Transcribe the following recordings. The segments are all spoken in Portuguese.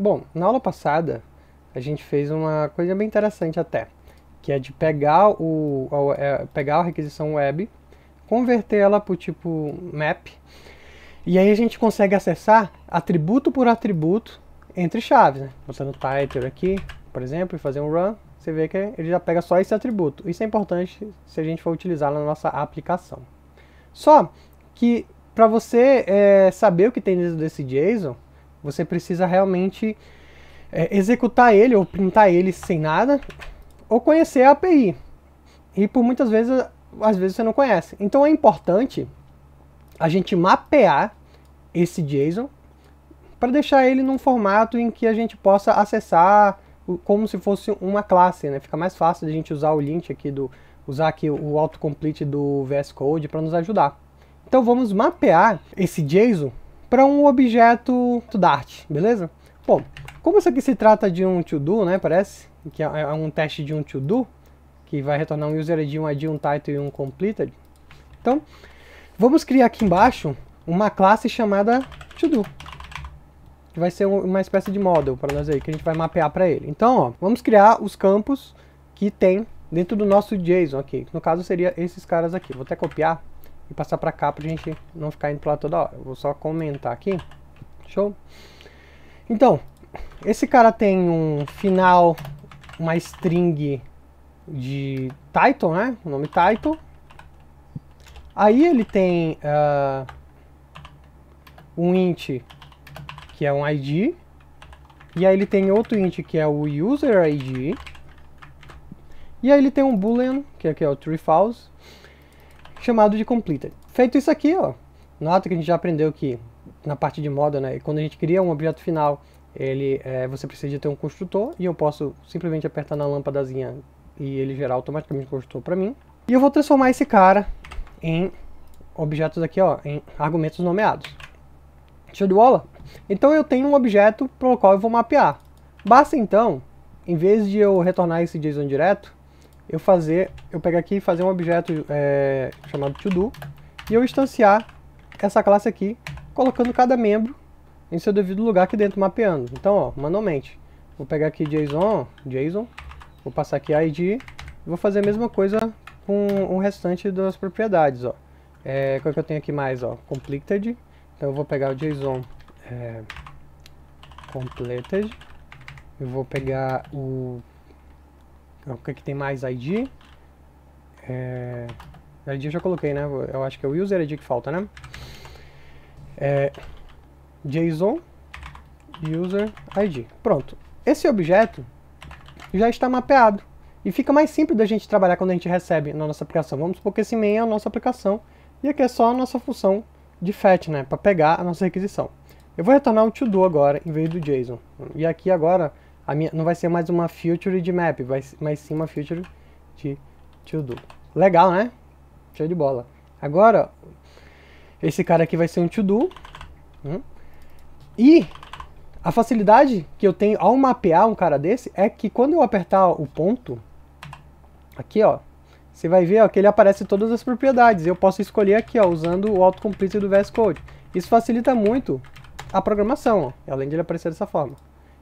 Bom, na aula passada a gente fez uma coisa bem interessante até, que é de pegar, o, a, é, pegar a requisição web, converter ela para o tipo map, e aí a gente consegue acessar atributo por atributo entre chaves, né? botando title aqui, por exemplo, e fazer um run, você vê que ele já pega só esse atributo. Isso é importante se a gente for utilizar na nossa aplicação. Só que para você é, saber o que tem dentro desse JSON, você precisa realmente é, executar ele ou printar ele sem nada, ou conhecer a API. E por muitas vezes, às vezes você não conhece. Então é importante a gente mapear esse JSON para deixar ele num formato em que a gente possa acessar como se fosse uma classe, né? Fica mais fácil de a gente usar o link aqui do usar aqui o autocomplete do VS Code para nos ajudar. Então vamos mapear esse JSON para um objeto Dart, beleza? Bom, como isso aqui se trata de um to-do, né, parece, que é, é um teste de um to-do, que vai retornar um user id, um id, um title e um completed. Então, vamos criar aqui embaixo uma classe chamada to-do, que vai ser uma espécie de model para nós aí, que a gente vai mapear para ele. Então, ó, vamos criar os campos que tem dentro do nosso JSON aqui, no caso seria esses caras aqui. Vou até copiar e passar para cá para a gente não ficar indo para lá toda hora. Eu vou só comentar aqui. Show? Então, esse cara tem um final, uma string de title, né? O nome title. Aí ele tem uh, um int que é um id. E aí ele tem outro int que é o user id. E aí ele tem um boolean, que aqui é, é o true false chamado de completed. Feito isso aqui, ó, nota que a gente já aprendeu que na parte de moda, né, quando a gente cria um objeto final, ele, é, você precisa ter um construtor e eu posso simplesmente apertar na lâmpadazinha e ele gerar automaticamente o construtor para mim. E eu vou transformar esse cara em objetos aqui, ó, em argumentos nomeados. Show de bola? Então eu tenho um objeto o qual eu vou mapear. Basta então, em vez de eu retornar esse JSON direto, eu fazer, eu pegar aqui e fazer um objeto é, chamado todo e eu instanciar essa classe aqui, colocando cada membro em seu devido lugar aqui dentro, mapeando. Então, ó, manualmente. Vou pegar aqui JSON, JSON, vou passar aqui ID, vou fazer a mesma coisa com o restante das propriedades, ó. É, qual que eu tenho aqui mais, ó? Completed. Então eu vou pegar o JSON é, completed. Eu vou pegar o é o que, que tem mais? ID. É... ID eu já coloquei, né? Eu acho que é o user ID que falta, né? É... JSON user ID. Pronto. Esse objeto já está mapeado. E fica mais simples da gente trabalhar quando a gente recebe na nossa aplicação. Vamos supor que esse main é a nossa aplicação. E aqui é só a nossa função de fetch, né? Para pegar a nossa requisição. Eu vou retornar o todo agora, em vez do JSON. E aqui agora a minha, não vai ser mais uma future de map, vai, mas sim uma future de to do. Legal, né? Show de bola. Agora, esse cara aqui vai ser um to do. Hum? E a facilidade que eu tenho ao mapear um cara desse é que quando eu apertar o ponto, aqui ó, você vai ver ó, que ele aparece todas as propriedades. Eu posso escolher aqui ó, usando o autocomplete do VS Code. Isso facilita muito a programação, ó, além de ele aparecer dessa forma.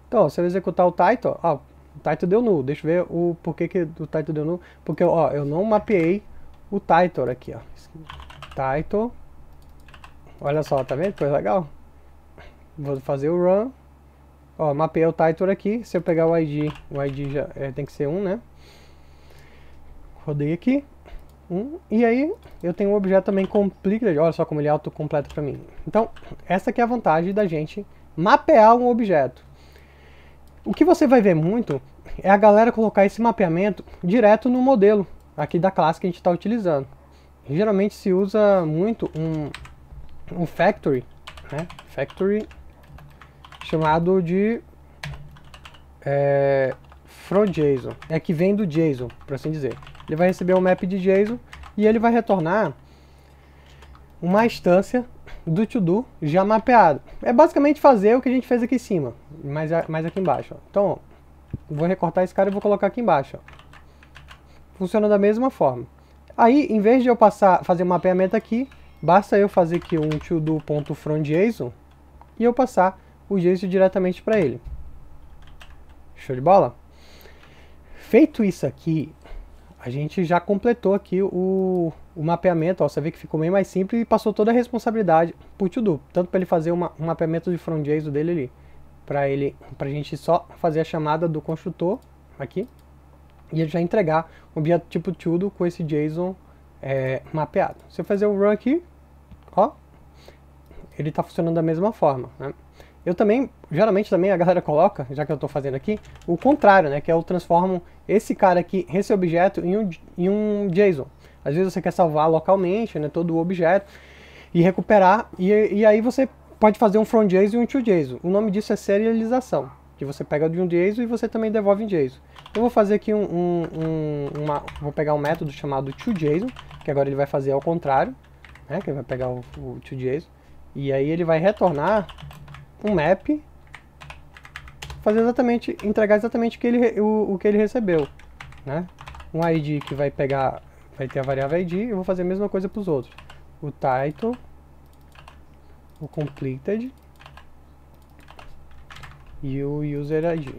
Então, ó, se eu executar o title, ó, o title deu null. Deixa eu ver o porquê que o title deu null. Porque, ó, eu não mapeei o title aqui, ó. Title. Olha só, tá vendo? Foi legal. Vou fazer o run. Ó, mapeei o title aqui. Se eu pegar o ID, o ID já é, tem que ser 1, um, né? Rodei aqui. Um, e aí eu tenho um objeto também complicado. olha só como ele é autocompleto para mim. Então, essa aqui é a vantagem da gente mapear um objeto. O que você vai ver muito é a galera colocar esse mapeamento direto no modelo aqui da classe que a gente está utilizando. Geralmente se usa muito um, um factory, né? factory chamado de é, from JSON, é que vem do JSON, por assim dizer. Ele vai receber um map de JSON e ele vai retornar uma instância do to-do já mapeado. É basicamente fazer o que a gente fez aqui em cima, mas mais aqui embaixo. Ó. Então, vou recortar esse cara e vou colocar aqui embaixo. Ó. Funciona da mesma forma. Aí, em vez de eu passar, fazer um mapeamento aqui, basta eu fazer aqui um todo.from.json e eu passar o JSON diretamente para ele. Show de bola? Feito isso aqui, a gente já completou aqui o, o mapeamento, ó, você vê que ficou bem mais simples e passou toda a responsabilidade pro Tudo, tanto para ele fazer uma, um mapeamento de front JSON dele ali, para ele, pra gente só fazer a chamada do construtor aqui e ele já entregar o objeto tipo Tudo com esse JSON é, mapeado. eu fazer o run aqui, ó, ele está funcionando da mesma forma, né? Eu também, geralmente também a galera coloca, já que eu estou fazendo aqui, o contrário, né? Que é eu transformo esse cara aqui, esse objeto, em um, em um JSON. Às vezes você quer salvar localmente, né, todo o objeto e recuperar, e, e aí você pode fazer um from JSON e um to JSON. O nome disso é serialização, que você pega de um JSON e você também devolve em JSON. Eu vou fazer aqui um, um uma, vou pegar um método chamado to JSON, que agora ele vai fazer ao contrário, né, que ele vai pegar o, o to JSON, e aí ele vai retornar um map fazer exatamente, entregar exatamente o que ele, o, o que ele recebeu, né? Um ID que vai pegar vai ter a variável id e eu vou fazer a mesma coisa para os outros. O title, o completed e o user id.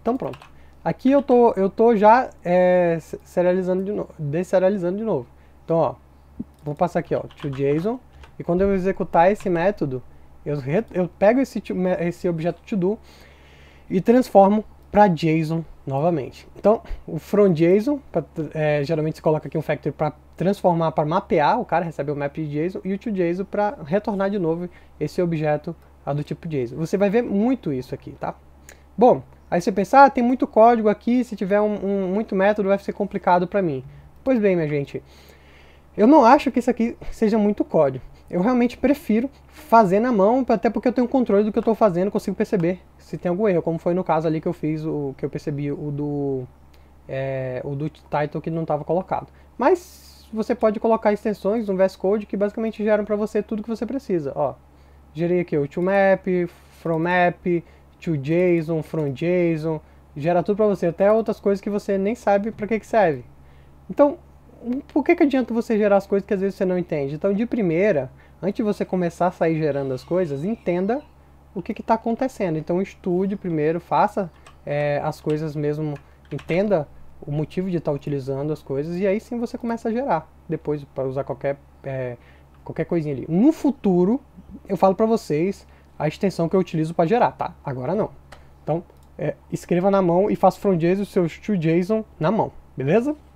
Então pronto. Aqui eu tô, eu tô já é, serializando de novo, deserializando de novo. Então ó, vou passar aqui ó, to JSON e quando eu executar esse método, eu, eu pego esse, esse objeto to do e transformo para JSON novamente. Então, o from JSON, pra, é, geralmente se coloca aqui um factory para transformar, para mapear, o cara recebe o map de JSON, e o to JSON para retornar de novo esse objeto do tipo JSON. Você vai ver muito isso aqui, tá? Bom, aí você pensa, ah, tem muito código aqui, se tiver um, um muito método vai ser complicado para mim. Pois bem, minha gente, eu não acho que isso aqui seja muito código eu realmente prefiro fazer na mão, até porque eu tenho controle do que eu estou fazendo, consigo perceber se tem algum erro, como foi no caso ali que eu fiz, o que eu percebi o do, é, o do title que não estava colocado. Mas você pode colocar extensões no VS Code que basicamente geram para você tudo que você precisa. Ó, gerei aqui o toMap, fromMap, toJSON, fromJSON, gera tudo para você, até outras coisas que você nem sabe para que, que serve. Então, por que, que adianta você gerar as coisas que às vezes você não entende? Então, de primeira, antes de você começar a sair gerando as coisas, entenda o que está acontecendo. Então, estude primeiro, faça é, as coisas mesmo, entenda o motivo de estar tá utilizando as coisas e aí sim você começa a gerar. Depois, para usar qualquer, é, qualquer coisinha ali. No futuro, eu falo para vocês a extensão que eu utilizo para gerar, tá? Agora não. Então, é, escreva na mão e faça from JSON, o seu to JSON na mão, beleza?